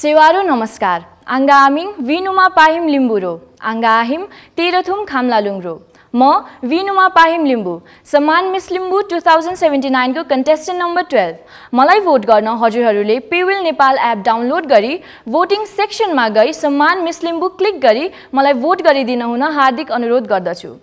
सेवारो नमस्कार आङ्गा आमिङ विनुमा पाहिम लिम्बुरो आङ्गा आहिम तेह्रथुम खाम्लालुङ्रो म विनुमा पाहिम लिम्बु सम्मान miss Limbu two thousand seventy नाइनको कन्टेस्टेन्ट नम्बर टुवेल्भ मलाई भोट गर्न हजुरहरूले पेविल नेपाल एप डाउनलोड गरी भोटिङ सेक्सनमा गई सम्मान मिस लिम्बू क्लिक गरी मलाई भोट गरिदिन हुन हार्दिक अनुरोध गर्दछु